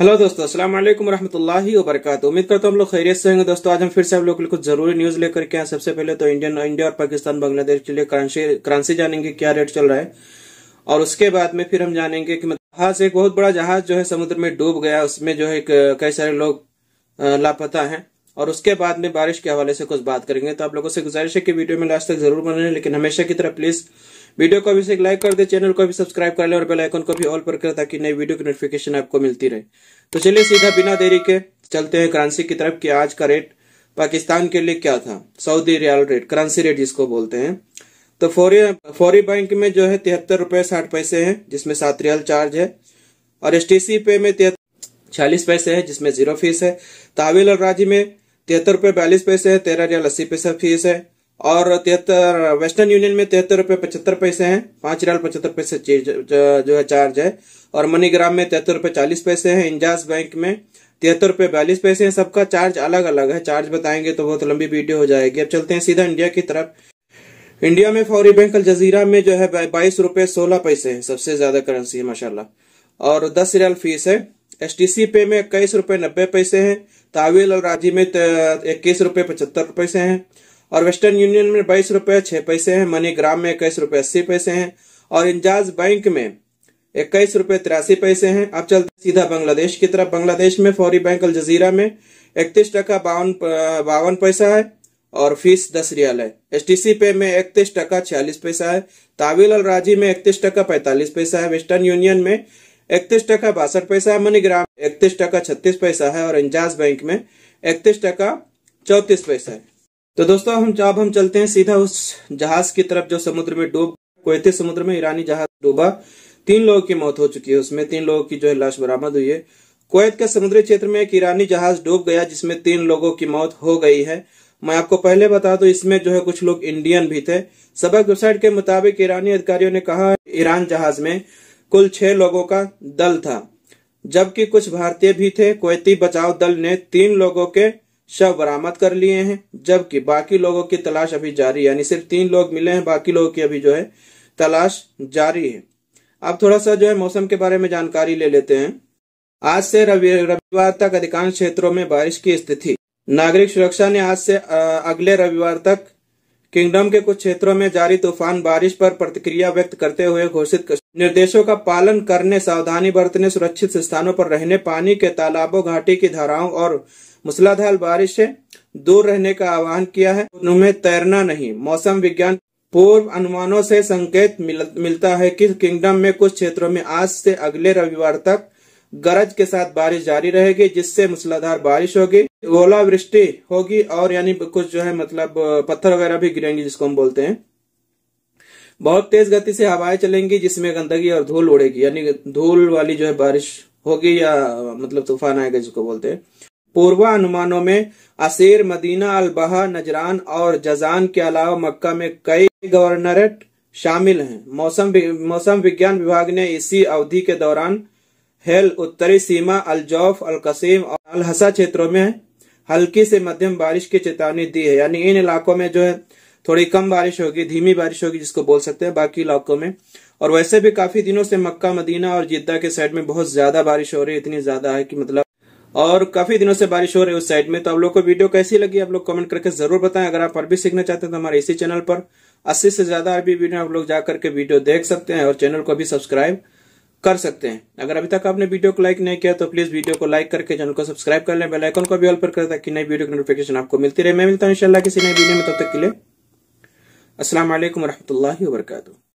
hello दोस्तों अस्सलाम वालेकुम रहमतुल्लाहि वबरकत उम्मीद करता हूं हम लोग खैरियत से होंगे दोस्तों आज हम फिर से आप लोग के लिए कुछ जरूरी न्यूज लेकर के आए सबसे पहले तो इंडियन इंडिया और पाकिस्तान बांग्लादेश के लिए करांसी जानेंगे क्या रेट चल रहा है और उसके बाद में फिर हम जानेंगे कि जहाज मतलब एक बहुत बड़ा जहाज जो है समुद्र में डूब गया उसमें जो है कई सारे लोग लापता है और उसके बाद में बारिश के हवाले से कुछ बात करेंगे तो आप लोगों से गुजारिश है कि वीडियो में लास्ट तक जरूर बने लेकिन हमेशा की तरह प्लीज वीडियो को अभी से लाइक कर दे चैनल को भी सब्सक्राइब कर ले और बेल आइकन को भी ऑल पर कर ताकि नई वीडियो की नोटिफिकेशन आपको मिलती रहे तो चलिए सीधा बिना देरी के चलते हैं करांसी की तरफ कि आज का रेट पाकिस्तान के लिए क्या था Saudi riyal rate currency rate जिसको बोलते हैं तो फौरी फौरी बैंक में जो है तिहत्तर रुपए साठ पैसे है जिसमें सात रियाल चार्ज है और सी पे में छियालीस पैसे है जिसमें जीरो फीस है ताविल और राजी में तिहत्तर रुपए बयालीस पैसे है तेरह रियाल अस्सी पैसा फीस है और तिहत्तर वेस्टर्न यूनियन में तिहत्तर रुपये पचहत्तर पैसे हैं पांच रियाल पचहत्तर पैसे जो है चार्ज है और मनीग्राम में तिहत्तर रुपये चालीस पैसे हैं इंजास बैंक में तिहत्तर रुपये बयालीस पैसे हैं सबका चार्ज अलग अलग है चार्ज बताएंगे तो बहुत लंबी वीडियो हो जाएगी अब चलते हैं सीधा इंडिया की तरफ इंडिया में फौरी बैंक अल जजीरा में जो है बाईस रुपये सोलह पैसे है सबसे ज्यादा करेंसी है माशाला और दस रियाल फीस है एस टी सी पे में इक्कीस रुपये नब्बे पैसे है तावेल और राजी में इक्कीस रुपये पचहत्तर पैसे है और वेस्टर्न यूनियन में बाईस रूपए छह पैसे है मनी ग्राम में इक्कीस रूपए अस्सी पैसे है और इंजाज बैंक में इक्कीस रुपए तिरासी पैसे है अब चलते सीधा बांग्लादेश की तरफ बांग्लादेश में फौरी बैंक अल जजीरा में इकतीस टका बावन बावन पैसा है और फीस दस रियाल है सी पे में इकतीस टका छियालीस पैसा है ताविल अल राजी में इकतीस टका पैतालीस पैसा है वेस्टर्न यूनियन में इकतीस टका बासठ पैसा है मनीग्राम इकतीस टका छत्तीस पैसा है और इंजाज बैंक में इकतीस टका चौतीस पैसा है तो दोस्तों हम अब हम चलते हैं सीधा उस जहाज की तरफ जो समुद्र में डूब कोयते समुद्र में ईरानी जहाज डूबा तीन लोगों की मौत हो चुकी है उसमें तीन लोगों की जो है लाश बरामद हुई है कोयत के समुद्री क्षेत्र में एक ईरानी जहाज डूब गया जिसमें तीन लोगों की मौत हो गई है मैं आपको पहले बता दू इसमें जो है कुछ लोग इंडियन भी थे सबक वेबसाइट के मुताबिक ईरानी अधिकारियों ने कहा ईरान जहाज में कुल छह लोगों का दल था जबकि कुछ भारतीय भी थे कोयती बचाव दल ने तीन लोगों के शव बरामद कर लिए हैं जबकि बाकी लोगों की तलाश अभी जारी है यानी सिर्फ तीन लोग मिले हैं बाकी लोगों की अभी जो है तलाश जारी है अब थोड़ा सा जो है मौसम के बारे में जानकारी ले लेते हैं आज से रविवार तक अधिकांश क्षेत्रों में बारिश की स्थिति नागरिक सुरक्षा ने आज से अगले रविवार तक किंगडम के कुछ क्षेत्रों में जारी तूफान बारिश पर प्रतिक्रिया व्यक्त करते हुए घोषित निर्देशों का पालन करने सावधानी बरतने सुरक्षित स्थानों पर रहने पानी के तालाबों घाटी की धाराओं और मूसलाधार बारिश से दूर रहने का आह्वान किया है उनमें तैरना नहीं मौसम विज्ञान पूर्व अनुमानों से संकेत मिल, मिलता है कि किंगडम में कुछ क्षेत्रों में आज से अगले रविवार तक गरज के साथ बारिश जारी रहेगी जिससे मूसलाधार बारिश होगी ओलावृष्टि होगी और यानी कुछ जो है मतलब पत्थर वगैरह भी गिरेंगे जिसको हम बोलते हैं बहुत तेज गति से हवाएं चलेंगी जिसमें गंदगी और धूल उड़ेगी यानी धूल वाली जो है बारिश होगी या मतलब तूफान आएगा जिसको बोलते हैं पूर्वानुमानों में असीर मदीना अलबहा नजरान और जजान के अलावा मक्का में कई गवर्नरेट शामिल हैं मौसम मौसम विज्ञान विभाग ने इसी अवधि के दौरान हेल उत्तरी सीमा अलजौफ अलकसीम और अलहसा क्षेत्रों में हल्की से मध्यम बारिश की चेतावनी दी है यानी इन इलाकों में जो है थोड़ी कम बारिश होगी धीमी बारिश होगी जिसको बोल सकते हैं बाकी इलाकों में और वैसे भी काफी दिनों से मक्का मदीना और जिद्दा के साइड में बहुत ज्यादा बारिश हो रही है इतनी ज्यादा है कि मतलब और काफी दिनों से बारिश हो रही है उस साइड में तो आप लोग को वीडियो कैसी लगी आप लोग कमेंट करके जरूर बताएं अगर आप अरबी सीखना चाहते हैं तो हमारे इसी चैनल पर 80 से ज्यादा अरबी वीडियो आप लोग जाकर के वीडियो देख सकते हैं और चैनल को भी सब्सक्राइब कर सकते हैं अगर अभी तक आपने वीडियो को लाइक नहीं किया तो प्लीज वीडियो को लाइक करके चैनल को सब्सक्राइब कर लें बेलाइकन को भी ऑल पर करें ताकि नई वीडियो की नोटिफिकेशन आपको मिलती रहे मैं मिलता हूँ इनशाला किसी नई वीडियो में तब तक के लिए असला वरहमल वर्का